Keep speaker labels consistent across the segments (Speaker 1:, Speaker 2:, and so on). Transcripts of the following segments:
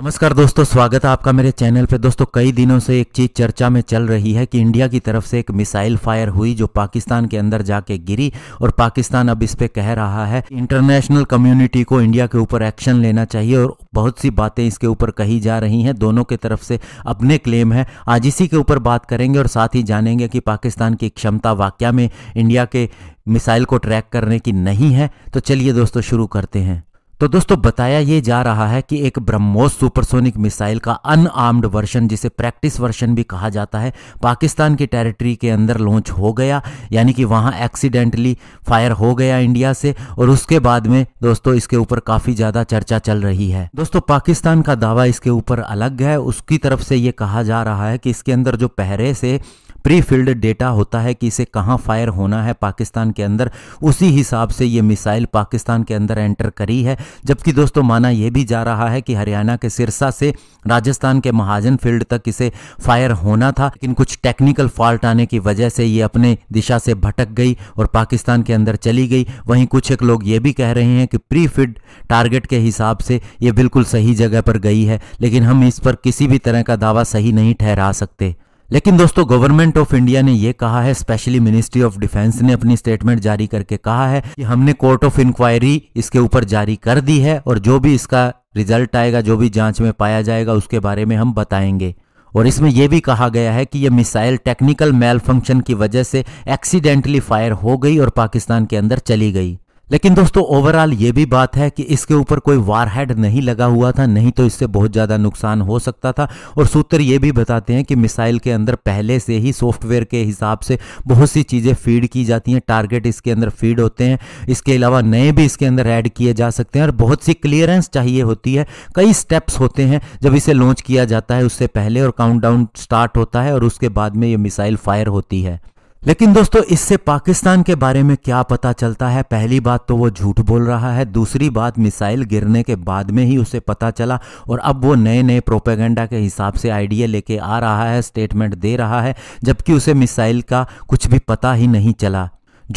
Speaker 1: नमस्कार दोस्तों स्वागत है आपका मेरे चैनल पे दोस्तों कई दिनों से एक चीज़ चर्चा में चल रही है कि इंडिया की तरफ से एक मिसाइल फायर हुई जो पाकिस्तान के अंदर जाके गिरी और पाकिस्तान अब इस पे कह रहा है इंटरनेशनल कम्युनिटी को इंडिया के ऊपर एक्शन लेना चाहिए और बहुत सी बातें इसके ऊपर कही जा रही हैं दोनों के तरफ से अपने क्लेम है आज इसी के ऊपर बात करेंगे और साथ ही जानेंगे कि पाकिस्तान की क्षमता वाक्य में इंडिया के मिसाइल को ट्रैक करने की नहीं है तो चलिए दोस्तों शुरू करते हैं तो दोस्तों बताया ये जा रहा है कि एक ब्रह्मोस सुपरसोनिक मिसाइल का अनआर्म्ड वर्षन जिसे प्रैक्टिस वर्जन भी कहा जाता है पाकिस्तान की टेरिटरी के अंदर लॉन्च हो गया यानी कि वहाँ एक्सीडेंटली फायर हो गया इंडिया से और उसके बाद में दोस्तों इसके ऊपर काफ़ी ज़्यादा चर्चा चल रही है दोस्तों पाकिस्तान का दावा इसके ऊपर अलग है उसकी तरफ से ये कहा जा रहा है कि इसके अंदर जो पहरे से प्री फील्ड डेटा होता है कि इसे कहाँ फायर होना है पाकिस्तान के अंदर उसी हिसाब से ये मिसाइल पाकिस्तान के अंदर एंटर करी है जबकि दोस्तों माना यह भी जा रहा है कि हरियाणा के सिरसा से राजस्थान के महाजन फील्ड तक इसे फायर होना था लेकिन कुछ टेक्निकल फॉल्ट आने की वजह से ये अपने दिशा से भटक गई और पाकिस्तान के अंदर चली गई वहीं कुछ एक लोग ये भी कह रहे हैं कि प्री फिड टारगेट के हिसाब से ये बिल्कुल सही जगह पर गई है लेकिन हम इस पर किसी भी तरह का दावा सही नहीं ठहरा सकते लेकिन दोस्तों गवर्नमेंट ऑफ इंडिया ने यह कहा है स्पेशली मिनिस्ट्री ऑफ डिफेंस ने अपनी स्टेटमेंट जारी करके कहा है कि हमने कोर्ट ऑफ इंक्वायरी इसके ऊपर जारी कर दी है और जो भी इसका रिजल्ट आएगा जो भी जांच में पाया जाएगा उसके बारे में हम बताएंगे और इसमें यह भी कहा गया है कि यह मिसाइल टेक्निकल मेल फंक्शन की वजह से एक्सीडेंटली फायर हो गई और पाकिस्तान के अंदर चली गई लेकिन दोस्तों ओवरऑल ये भी बात है कि इसके ऊपर कोई वारहेड नहीं लगा हुआ था नहीं तो इससे बहुत ज़्यादा नुकसान हो सकता था और सूत्र ये भी बताते हैं कि मिसाइल के अंदर पहले से ही सॉफ्टवेयर के हिसाब से बहुत सी चीज़ें फीड की जाती हैं टारगेट इसके अंदर फीड होते हैं इसके अलावा नए भी इसके अंदर ऐड किए जा सकते हैं और बहुत सी क्लियरेंस चाहिए होती है कई स्टेप्स होते हैं जब इसे लॉन्च किया जाता है उससे पहले और काउंट स्टार्ट होता है और उसके बाद में ये मिसाइल फायर होती है लेकिन दोस्तों इससे पाकिस्तान के बारे में क्या पता चलता है पहली बात तो वो झूठ बोल रहा है दूसरी बात मिसाइल गिरने के बाद में ही उसे पता चला और अब वो नए नए प्रोपेगेंडा के हिसाब से आइडिया लेके आ रहा है स्टेटमेंट दे रहा है जबकि उसे मिसाइल का कुछ भी पता ही नहीं चला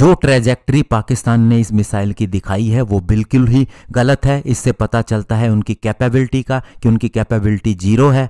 Speaker 1: जो ट्रेजेक्ट्री पाकिस्तान ने इस मिसाइल की दिखाई है वो बिल्कुल ही गलत है इससे पता चलता है उनकी कैपेबिलिटी का कि उनकी कैपेबिलिटी जीरो है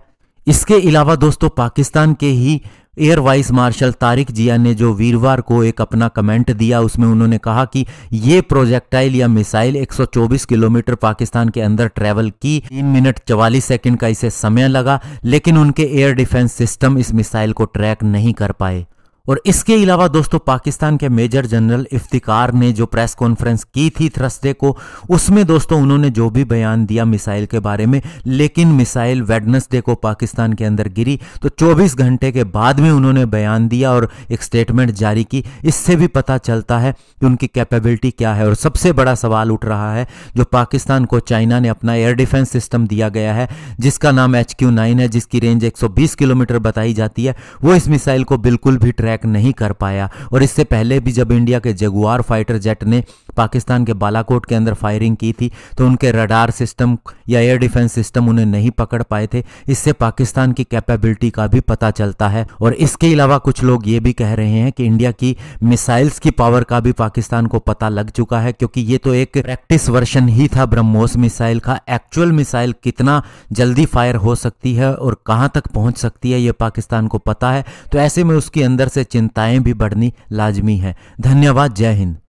Speaker 1: इसके अलावा दोस्तों पाकिस्तान के ही air vice marshal Tariq Zia ने जो वीरवार को एक अपना कमेंट दिया उसमें उन्होंने कहा कि ये प्रोजेक्टाइल या मिसाइल 124 किलोमीटर पाकिस्तान के अंदर ट्रेवल की तीन मिनट चवालीस सेकंड का इसे समय लगा लेकिन उनके एयर डिफेंस सिस्टम इस मिसाइल को ट्रैक नहीं कर पाए और इसके अलावा दोस्तों पाकिस्तान के मेजर जनरल इफ्तिकार ने जो प्रेस कॉन्फ्रेंस की थी थर्सडे को उसमें दोस्तों उन्होंने जो भी बयान दिया मिसाइल के बारे में लेकिन मिसाइल वेडनसडे को पाकिस्तान के अंदर गिरी तो 24 घंटे के बाद में उन्होंने बयान दिया और एक स्टेटमेंट जारी की इससे भी पता चलता है कि उनकी कैपेबिलिटी क्या है और सबसे बड़ा सवाल उठ रहा है जो पाकिस्तान को चाइना ने अपना एयर डिफेंस सिस्टम दिया गया है जिसका नाम एच है जिसकी रेंज एक किलोमीटर बताई जाती है वो इस मिसाइल को बिल्कुल भी ट्रैक क्रैक नहीं कर पाया और इससे पहले भी जब इंडिया के जगुआर फाइटर जेट ने पाकिस्तान के बालाकोट के अंदर फायरिंग की थी तो उनके रडार सिस्टम या एयर डिफेंस सिस्टम उन्हें नहीं पकड़ पाए थे इससे पाकिस्तान की कैपेबिलिटी का भी पता चलता है और इसके अलावा कुछ लोग ये भी कह रहे हैं कि इंडिया की मिसाइल्स की पावर का भी पाकिस्तान को पता लग चुका है क्योंकि ये तो एक प्रैक्टिस वर्षन ही था ब्रह्मोस मिसाइल का एक्चुअल मिसाइल कितना जल्दी फायर हो सकती है और कहां तक पहुंच सकती है यह पाकिस्तान को पता है तो ऐसे में उसके अंदर से से चिंताएं भी बढ़नी लाजमी हैं धन्यवाद जय हिंद